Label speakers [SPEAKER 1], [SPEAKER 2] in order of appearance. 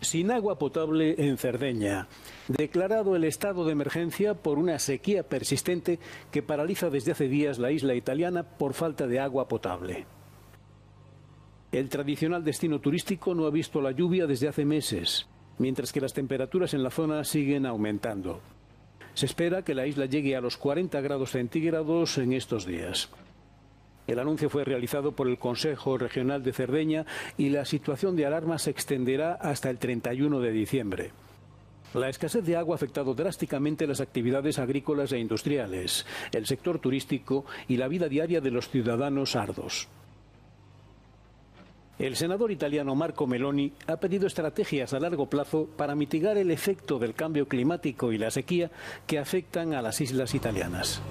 [SPEAKER 1] sin agua potable en Cerdeña. Declarado el estado de emergencia por una sequía persistente que paraliza desde hace días la isla italiana por falta de agua potable. El tradicional destino turístico no ha visto la lluvia desde hace meses, mientras que las temperaturas en la zona siguen aumentando. Se espera que la isla llegue a los 40 grados centígrados en estos días. El anuncio fue realizado por el Consejo Regional de Cerdeña y la situación de alarma se extenderá hasta el 31 de diciembre. La escasez de agua ha afectado drásticamente las actividades agrícolas e industriales, el sector turístico y la vida diaria de los ciudadanos sardos. El senador italiano Marco Meloni ha pedido estrategias a largo plazo para mitigar el efecto del cambio climático y la sequía que afectan a las islas italianas.